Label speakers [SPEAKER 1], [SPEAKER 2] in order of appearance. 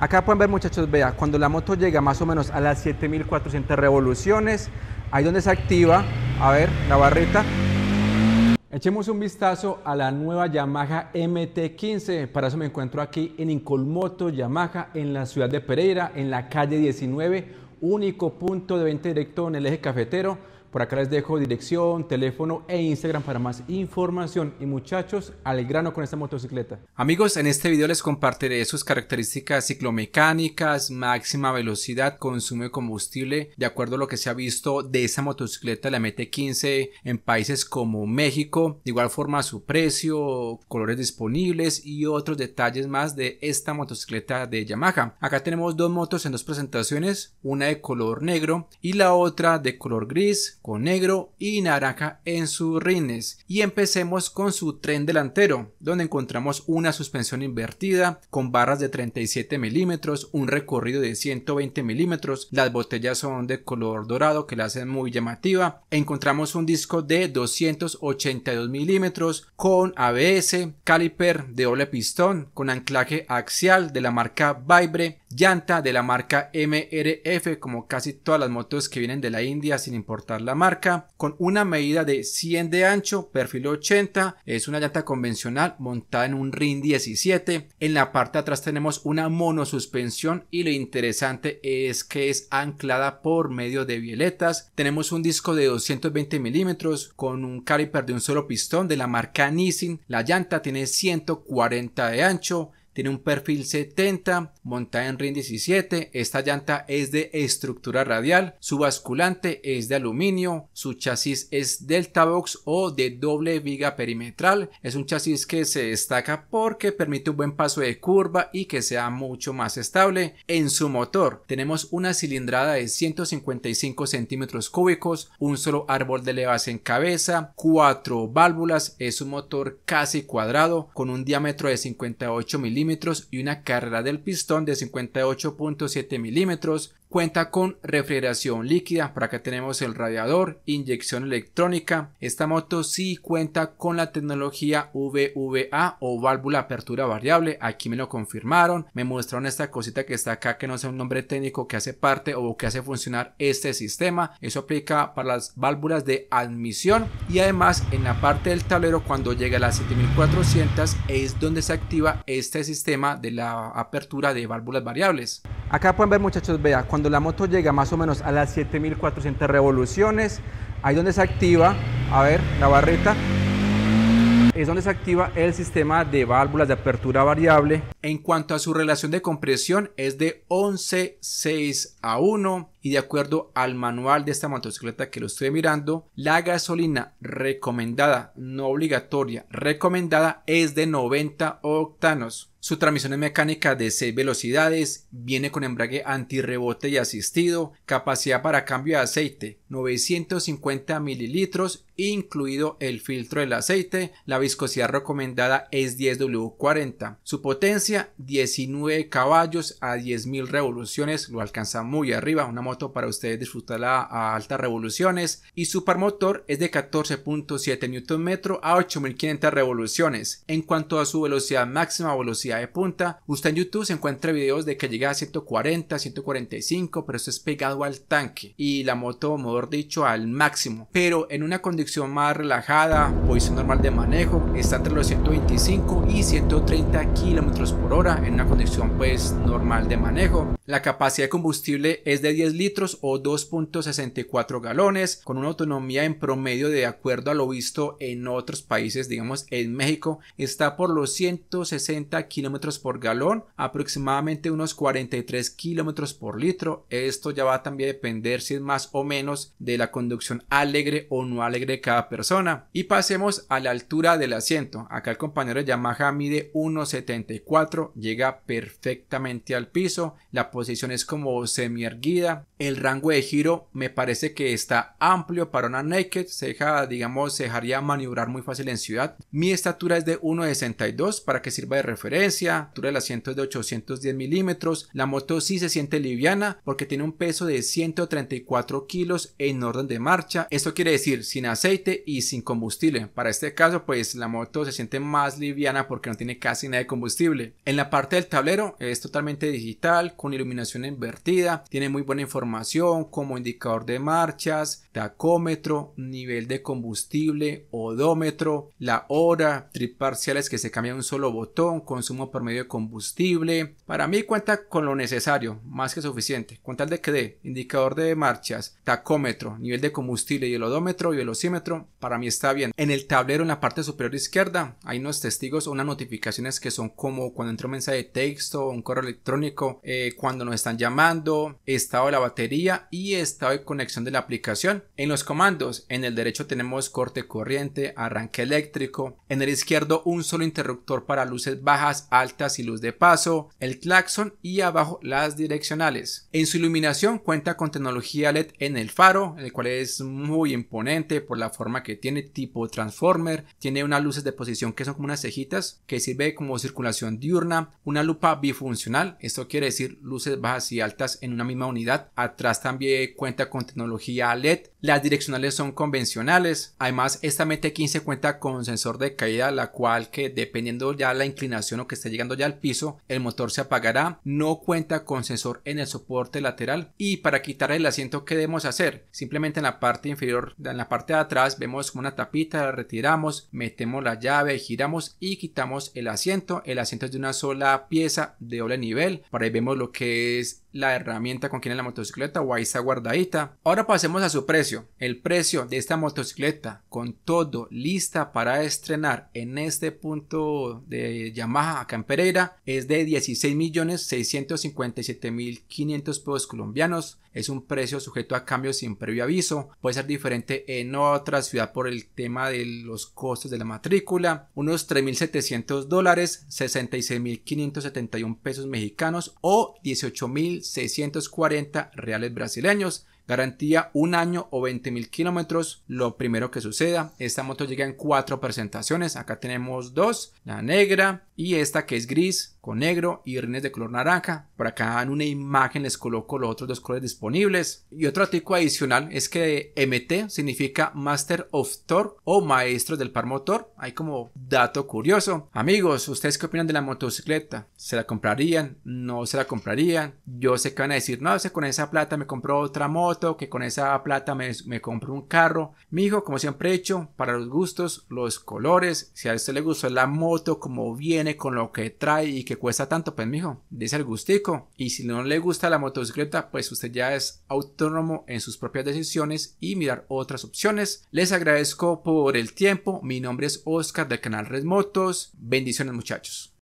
[SPEAKER 1] Acá pueden ver muchachos, vea, cuando la moto llega más o menos a las 7400 revoluciones, ahí donde se activa, a ver, la barrita. Echemos un vistazo a la nueva Yamaha MT-15. Para eso me encuentro aquí en Incolmoto Yamaha, en la ciudad de Pereira, en la calle 19, único punto de venta directo en el eje cafetero. Por acá les dejo dirección, teléfono e Instagram para más información. Y muchachos, al grano con esta motocicleta. Amigos, en este video les compartiré sus características ciclomecánicas, máxima velocidad, consumo de combustible, de acuerdo a lo que se ha visto de esta motocicleta, la MT-15, en países como México. De igual forma, su precio, colores disponibles y otros detalles más de esta motocicleta de Yamaha. Acá tenemos dos motos en dos presentaciones, una de color negro y la otra de color gris con negro y naranja en sus rines. Y empecemos con su tren delantero, donde encontramos una suspensión invertida con barras de 37 milímetros, un recorrido de 120 milímetros, las botellas son de color dorado que la hacen muy llamativa. Encontramos un disco de 282 milímetros con ABS, caliper de doble pistón, con anclaje axial de la marca Vibre llanta de la marca MRF como casi todas las motos que vienen de la India sin importar la marca con una medida de 100 de ancho perfil 80 es una llanta convencional montada en un rin 17 en la parte de atrás tenemos una monosuspensión y lo interesante es que es anclada por medio de violetas tenemos un disco de 220 milímetros con un caliper de un solo pistón de la marca Nissin la llanta tiene 140 de ancho tiene un perfil 70, montada en RIN 17, esta llanta es de estructura radial, su basculante es de aluminio, su chasis es Delta Box o de doble viga perimetral, es un chasis que se destaca porque permite un buen paso de curva y que sea mucho más estable. En su motor tenemos una cilindrada de 155 centímetros cúbicos, un solo árbol de levas en cabeza, cuatro válvulas, es un motor casi cuadrado con un diámetro de 58 milímetros y una carrera del pistón de 58.7 milímetros Cuenta con refrigeración líquida, para acá tenemos el radiador, inyección electrónica. Esta moto sí cuenta con la tecnología VVA o válvula apertura variable. Aquí me lo confirmaron. Me mostraron esta cosita que está acá, que no sé un nombre técnico que hace parte o que hace funcionar este sistema. Eso aplica para las válvulas de admisión. Y además en la parte del tablero, cuando llega a las 7400, es donde se activa este sistema de la apertura de válvulas variables. Acá pueden ver muchachos, vea, cuando la moto llega más o menos a las 7400 revoluciones, ahí donde se activa, a ver, la barreta, es donde se activa el sistema de válvulas de apertura variable. En cuanto a su relación de compresión es de 11.6 a 1 y de acuerdo al manual de esta motocicleta que lo estoy mirando, la gasolina recomendada, no obligatoria, recomendada es de 90 octanos. Su transmisión es mecánica de 6 velocidades, viene con embrague rebote y asistido, capacidad para cambio de aceite 950 mililitros, incluido el filtro del aceite, la viscosidad recomendada es 10W40, su potencia 19 caballos a 10.000 revoluciones, lo alcanza muy arriba, para ustedes disfrutarla a altas revoluciones y su par motor es de 14.7 Nm a 8500 revoluciones. En cuanto a su velocidad máxima velocidad de punta, usted en YouTube se encuentra videos de que llega a 140, 145, pero eso es pegado al tanque y la moto, motor dicho, al máximo. Pero en una condición más relajada, posición normal de manejo, está entre los 125 y 130 km por hora en una condición pues normal de manejo. La capacidad de combustible es de 10 litros o 2.64 galones, con una autonomía en promedio de acuerdo a lo visto en otros países, digamos en México, está por los 160 kilómetros por galón, aproximadamente unos 43 kilómetros por litro. Esto ya va a también a depender si es más o menos de la conducción alegre o no alegre de cada persona. Y pasemos a la altura del asiento. Acá el compañero de Yamaha mide 1.74, llega perfectamente al piso, la posición es como semi erguida, el rango de giro me parece que está amplio para una naked, se deja, digamos, se dejaría maniobrar muy fácil en ciudad. Mi estatura es de 1,62 para que sirva de referencia, la altura del asiento es de 810 milímetros, la moto sí se siente liviana porque tiene un peso de 134 kilos en orden de marcha, esto quiere decir sin aceite y sin combustible, para este caso pues la moto se siente más liviana porque no tiene casi nada de combustible. En la parte del tablero es totalmente digital, con iluminación invertida, tiene muy buena información información como indicador de marchas, tacómetro, nivel de combustible, odómetro, la hora, trip parciales que se cambia un solo botón, consumo por medio de combustible. Para mí cuenta con lo necesario, más que suficiente, con tal de que dé indicador de marchas, tacómetro, nivel de combustible y el odómetro y velocímetro, para mí está bien. En el tablero en la parte superior izquierda hay unos testigos unas notificaciones que son como cuando entra un mensaje de texto, un correo electrónico, eh, cuando nos están llamando, estado de la batería y estado de conexión de la aplicación. En los comandos, en el derecho tenemos corte corriente, arranque eléctrico, en el izquierdo un solo interruptor para luces bajas, altas y luz de paso, el claxon y abajo las direccionales. En su iluminación cuenta con tecnología LED en el faro, el cual es muy imponente por la forma que tiene tipo transformer, tiene unas luces de posición que son como unas cejitas que sirve como circulación diurna, una lupa bifuncional, esto quiere decir luces bajas y altas en una misma unidad atrás también cuenta con tecnología LED. Las direccionales son convencionales. Además, esta Mete 15 cuenta con sensor de caída, la cual que dependiendo ya la inclinación o que esté llegando ya al piso, el motor se apagará. No cuenta con sensor en el soporte lateral. Y para quitar el asiento, ¿qué debemos hacer? Simplemente en la parte inferior, en la parte de atrás, vemos una tapita, la retiramos, metemos la llave, giramos y quitamos el asiento. El asiento es de una sola pieza de doble nivel. Por ahí vemos lo que es la herramienta con quien la motocicleta o ahí está guardadita. Ahora pasemos a su precio. El precio de esta motocicleta con todo lista para estrenar en este punto de Yamaha acá en Pereira es de 16.657.500 pesos colombianos. Es un precio sujeto a cambios sin previo aviso. Puede ser diferente en otra ciudad por el tema de los costos de la matrícula. Unos 3.700 dólares, 66.571 pesos mexicanos o 18.000 640 reales brasileños. Garantía un año o 20.000 kilómetros. Lo primero que suceda. Esta moto llega en cuatro presentaciones. Acá tenemos dos. La negra, y esta que es gris con negro y rines de color naranja. Por acá en una imagen les coloco los otros dos colores disponibles. Y otro tipo adicional es que MT significa Master of Tor o Maestro del Par Motor. Hay como dato curioso. Amigos, ¿ustedes qué opinan de la motocicleta? ¿Se la comprarían? ¿No se la comprarían? Yo sé que van a decir, no, sé, con esa plata me compró otra moto, que con esa plata me, me compro un carro. Mi hijo, como siempre he hecho, para los gustos, los colores. Si a usted le gustó la moto como viene con lo que trae y que cuesta tanto, pues mijo, dice el gustico. Y si no le gusta la motocicleta, pues usted ya es autónomo en sus propias decisiones y mirar otras opciones. Les agradezco por el tiempo. Mi nombre es Oscar del canal Red Motos. Bendiciones muchachos.